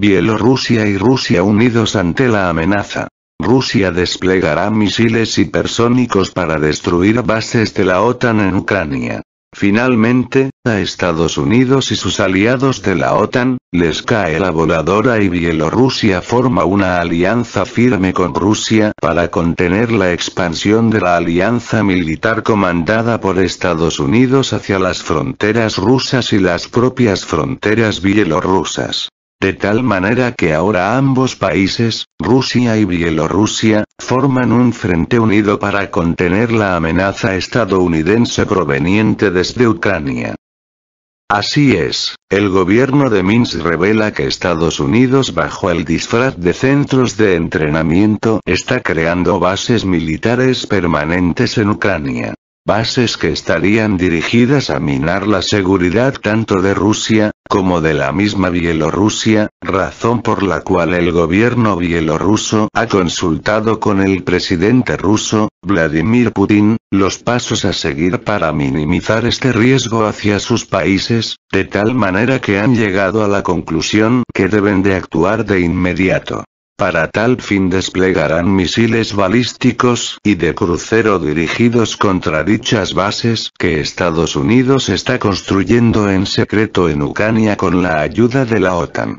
Bielorrusia y Rusia unidos ante la amenaza. Rusia desplegará misiles hipersónicos para destruir bases de la OTAN en Ucrania. Finalmente, a Estados Unidos y sus aliados de la OTAN, les cae la voladora y Bielorrusia forma una alianza firme con Rusia para contener la expansión de la alianza militar comandada por Estados Unidos hacia las fronteras rusas y las propias fronteras bielorrusas. De tal manera que ahora ambos países, Rusia y Bielorrusia, forman un frente unido para contener la amenaza estadounidense proveniente desde Ucrania. Así es, el gobierno de Minsk revela que Estados Unidos bajo el disfraz de centros de entrenamiento está creando bases militares permanentes en Ucrania bases que estarían dirigidas a minar la seguridad tanto de Rusia, como de la misma Bielorrusia, razón por la cual el gobierno bielorruso ha consultado con el presidente ruso, Vladimir Putin, los pasos a seguir para minimizar este riesgo hacia sus países, de tal manera que han llegado a la conclusión que deben de actuar de inmediato. Para tal fin desplegarán misiles balísticos y de crucero dirigidos contra dichas bases que Estados Unidos está construyendo en secreto en Ucrania con la ayuda de la OTAN.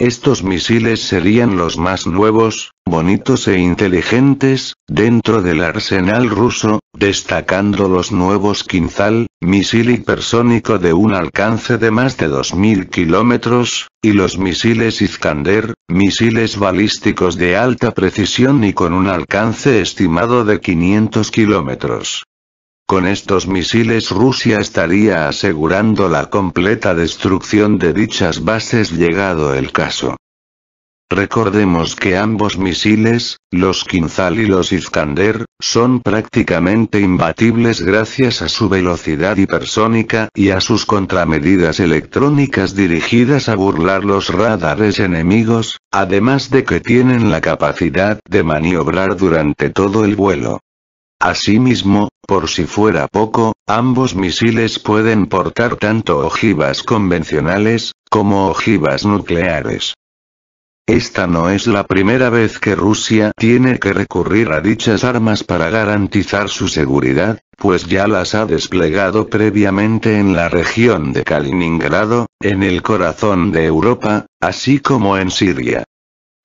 Estos misiles serían los más nuevos, bonitos e inteligentes, dentro del arsenal ruso, destacando los nuevos Kinzhal, misil hipersónico de un alcance de más de 2.000 kilómetros, y los misiles Iskander, misiles balísticos de alta precisión y con un alcance estimado de 500 kilómetros. Con estos misiles Rusia estaría asegurando la completa destrucción de dichas bases llegado el caso. Recordemos que ambos misiles, los Kinzhal y los Iskander, son prácticamente imbatibles gracias a su velocidad hipersónica y a sus contramedidas electrónicas dirigidas a burlar los radares enemigos, además de que tienen la capacidad de maniobrar durante todo el vuelo. Asimismo, por si fuera poco, ambos misiles pueden portar tanto ojivas convencionales, como ojivas nucleares. Esta no es la primera vez que Rusia tiene que recurrir a dichas armas para garantizar su seguridad, pues ya las ha desplegado previamente en la región de Kaliningrado, en el corazón de Europa, así como en Siria.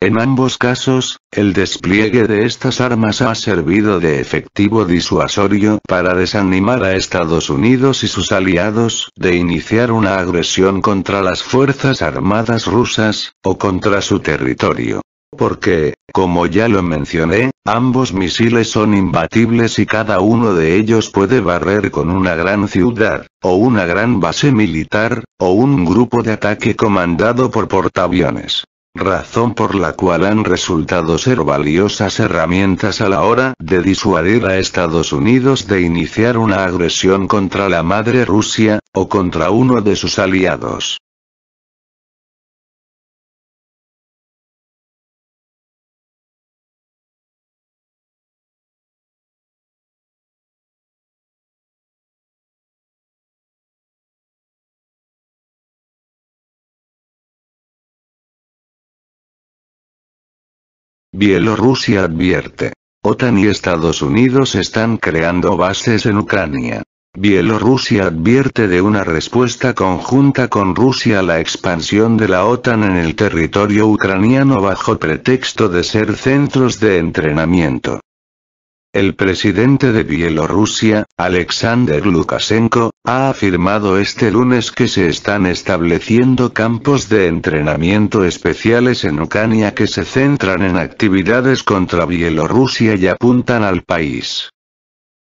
En ambos casos, el despliegue de estas armas ha servido de efectivo disuasorio para desanimar a Estados Unidos y sus aliados de iniciar una agresión contra las Fuerzas Armadas rusas, o contra su territorio. Porque, como ya lo mencioné, ambos misiles son imbatibles y cada uno de ellos puede barrer con una gran ciudad, o una gran base militar, o un grupo de ataque comandado por portaaviones razón por la cual han resultado ser valiosas herramientas a la hora de disuadir a Estados Unidos de iniciar una agresión contra la madre Rusia, o contra uno de sus aliados. Bielorrusia advierte. OTAN y Estados Unidos están creando bases en Ucrania. Bielorrusia advierte de una respuesta conjunta con Rusia a la expansión de la OTAN en el territorio ucraniano bajo pretexto de ser centros de entrenamiento. El presidente de Bielorrusia, Alexander Lukashenko, ha afirmado este lunes que se están estableciendo campos de entrenamiento especiales en Ucrania que se centran en actividades contra Bielorrusia y apuntan al país.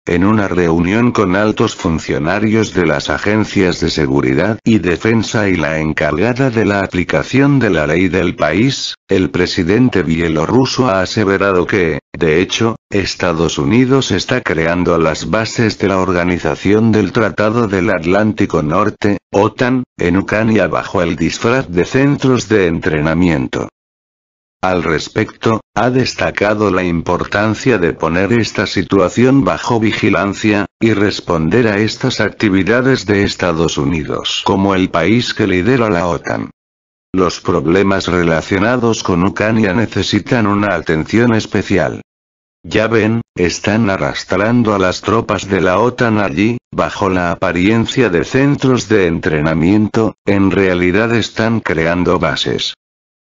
En una reunión con altos funcionarios de las agencias de seguridad y defensa y la encargada de la aplicación de la ley del país, el presidente bielorruso ha aseverado que, de hecho, Estados Unidos está creando las bases de la Organización del Tratado del Atlántico Norte, OTAN, en Ucrania bajo el disfraz de centros de entrenamiento. Al respecto, ha destacado la importancia de poner esta situación bajo vigilancia, y responder a estas actividades de Estados Unidos como el país que lidera la OTAN. Los problemas relacionados con Ucrania necesitan una atención especial. Ya ven, están arrastrando a las tropas de la OTAN allí, bajo la apariencia de centros de entrenamiento, en realidad están creando bases.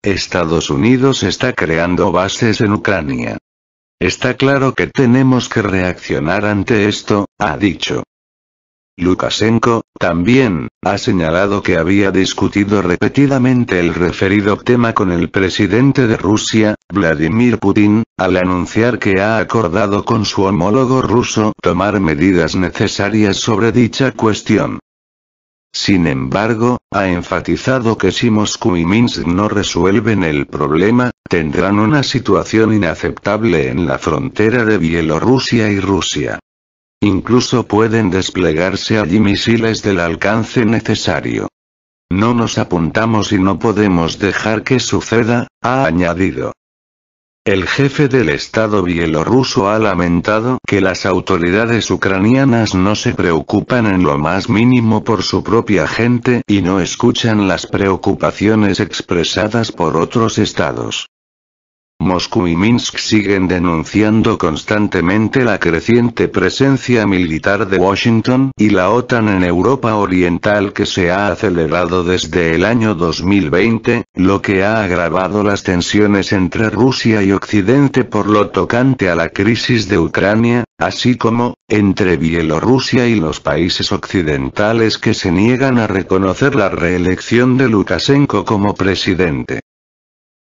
Estados Unidos está creando bases en Ucrania. Está claro que tenemos que reaccionar ante esto, ha dicho. Lukashenko, también, ha señalado que había discutido repetidamente el referido tema con el presidente de Rusia, Vladimir Putin, al anunciar que ha acordado con su homólogo ruso tomar medidas necesarias sobre dicha cuestión. Sin embargo, ha enfatizado que si Moscú y Minsk no resuelven el problema, tendrán una situación inaceptable en la frontera de Bielorrusia y Rusia. Incluso pueden desplegarse allí misiles del alcance necesario. No nos apuntamos y no podemos dejar que suceda, ha añadido. El jefe del Estado bielorruso ha lamentado que las autoridades ucranianas no se preocupan en lo más mínimo por su propia gente y no escuchan las preocupaciones expresadas por otros estados. Moscú y Minsk siguen denunciando constantemente la creciente presencia militar de Washington y la OTAN en Europa Oriental que se ha acelerado desde el año 2020, lo que ha agravado las tensiones entre Rusia y Occidente por lo tocante a la crisis de Ucrania, así como, entre Bielorrusia y los países occidentales que se niegan a reconocer la reelección de Lukashenko como presidente.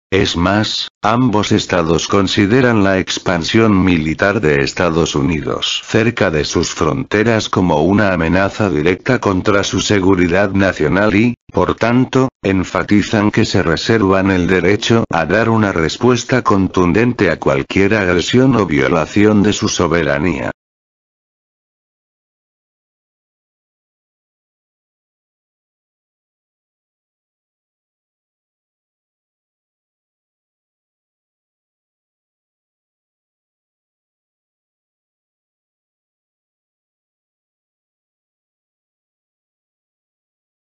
Es más, ambos estados consideran la expansión militar de Estados Unidos cerca de sus fronteras como una amenaza directa contra su seguridad nacional y, por tanto, enfatizan que se reservan el derecho a dar una respuesta contundente a cualquier agresión o violación de su soberanía.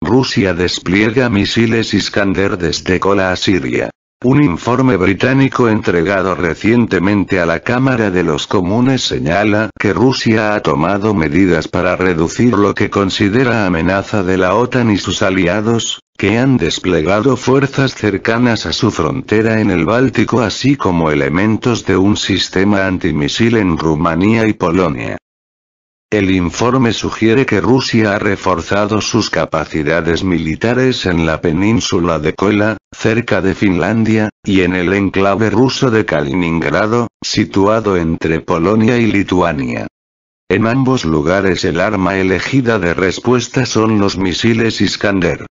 Rusia despliega misiles Iskander desde Kola a Siria. Un informe británico entregado recientemente a la Cámara de los Comunes señala que Rusia ha tomado medidas para reducir lo que considera amenaza de la OTAN y sus aliados, que han desplegado fuerzas cercanas a su frontera en el Báltico así como elementos de un sistema antimisil en Rumanía y Polonia. El informe sugiere que Rusia ha reforzado sus capacidades militares en la península de Kola, cerca de Finlandia, y en el enclave ruso de Kaliningrado, situado entre Polonia y Lituania. En ambos lugares el arma elegida de respuesta son los misiles Iskander.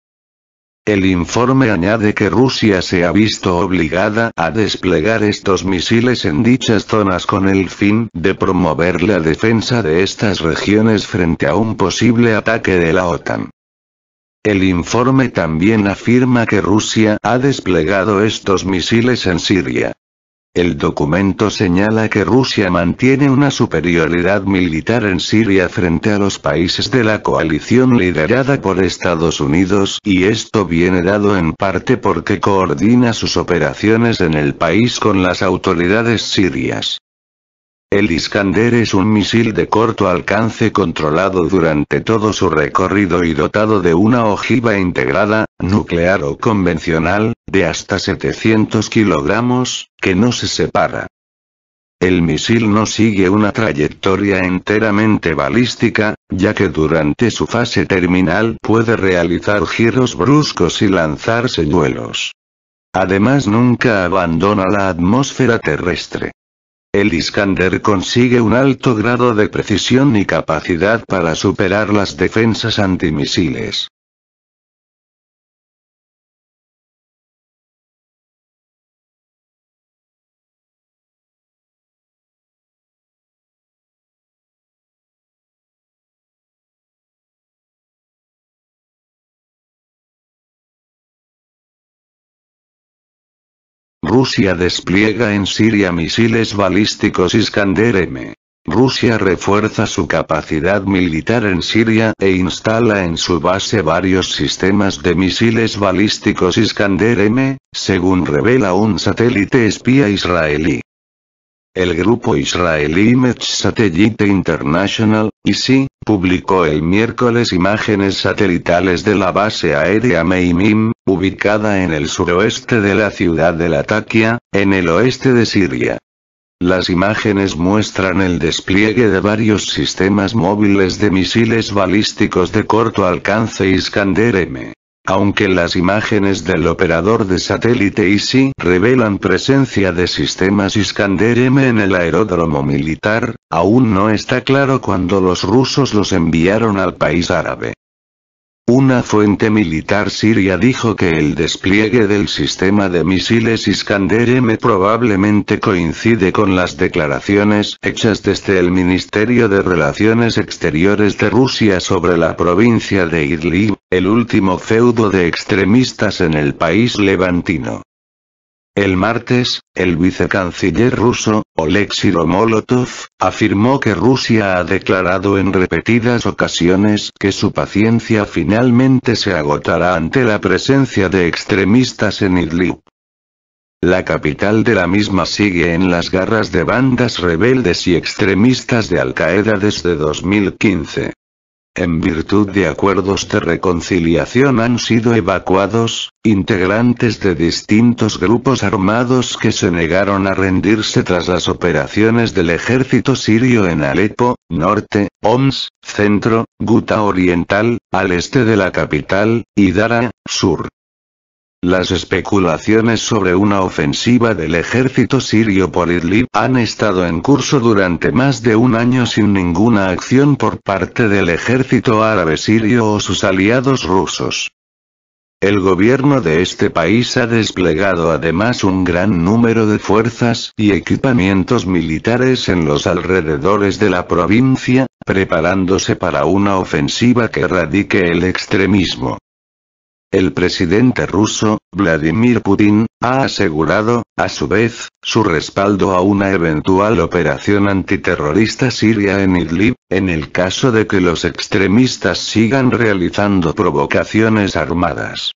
El informe añade que Rusia se ha visto obligada a desplegar estos misiles en dichas zonas con el fin de promover la defensa de estas regiones frente a un posible ataque de la OTAN. El informe también afirma que Rusia ha desplegado estos misiles en Siria. El documento señala que Rusia mantiene una superioridad militar en Siria frente a los países de la coalición liderada por Estados Unidos y esto viene dado en parte porque coordina sus operaciones en el país con las autoridades sirias. El Iskander es un misil de corto alcance controlado durante todo su recorrido y dotado de una ojiva integrada, nuclear o convencional, de hasta 700 kilogramos, que no se separa. El misil no sigue una trayectoria enteramente balística, ya que durante su fase terminal puede realizar giros bruscos y lanzarse duelos. Además nunca abandona la atmósfera terrestre. El Iskander consigue un alto grado de precisión y capacidad para superar las defensas antimisiles. Rusia despliega en Siria misiles balísticos Iskander M. Rusia refuerza su capacidad militar en Siria e instala en su base varios sistemas de misiles balísticos Iskander M, según revela un satélite espía israelí. El grupo israelí Image Satellite International, ISI, publicó el miércoles imágenes satelitales de la base aérea Meimim, ubicada en el suroeste de la ciudad de Latakia, en el oeste de Siria. Las imágenes muestran el despliegue de varios sistemas móviles de misiles balísticos de corto alcance Iskander M aunque las imágenes del operador de satélite ISI revelan presencia de sistemas Iskander-M en el aeródromo militar, aún no está claro cuándo los rusos los enviaron al país árabe. Una fuente militar siria dijo que el despliegue del sistema de misiles Iskander-M probablemente coincide con las declaraciones hechas desde el Ministerio de Relaciones Exteriores de Rusia sobre la provincia de Idlib, el último feudo de extremistas en el país levantino. El martes, el vicecanciller ruso, Oleksiy Romolotov, afirmó que Rusia ha declarado en repetidas ocasiones que su paciencia finalmente se agotará ante la presencia de extremistas en Idlib. La capital de la misma sigue en las garras de bandas rebeldes y extremistas de Al-Qaeda desde 2015 en virtud de acuerdos de reconciliación han sido evacuados, integrantes de distintos grupos armados que se negaron a rendirse tras las operaciones del ejército sirio en Alepo, norte, Homs, centro, Guta oriental, al este de la capital, y Dara, sur. Las especulaciones sobre una ofensiva del ejército sirio por Idlib han estado en curso durante más de un año sin ninguna acción por parte del ejército árabe sirio o sus aliados rusos. El gobierno de este país ha desplegado además un gran número de fuerzas y equipamientos militares en los alrededores de la provincia, preparándose para una ofensiva que erradique el extremismo. El presidente ruso, Vladimir Putin, ha asegurado, a su vez, su respaldo a una eventual operación antiterrorista siria en Idlib, en el caso de que los extremistas sigan realizando provocaciones armadas.